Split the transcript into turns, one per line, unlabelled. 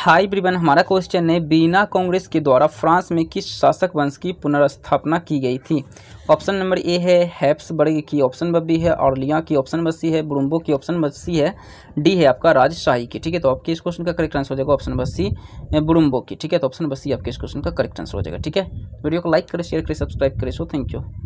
high ब्रिबन हमारा question है बीना कांग्रेस के द्वारा फ्रांस में किस शासक वंश की पुनर्स्थापना की गई थी ऑप्शन नंबर ए है हैप्सबर्ग की ऑप्शन बी है लिया की ऑप्शन बस्सी सी है ब्रुम्बो की ऑप्शन नंबर सी है डी है आपका राजशाही की ठीक है तो आपके इस क्वेश्चन का करेक्ट आंसर हो जाएगा ऑप्शन नंबर सी ब्रुम्बो की ठीक है तो ऑप्शन नंबर सी आपके इस क्वेश्चन का करेक्ट आंसर हो जाएगा ठीक है वीडियो को लाइक करें शेयर करें सब्सक्राइब करें सो थैंक यू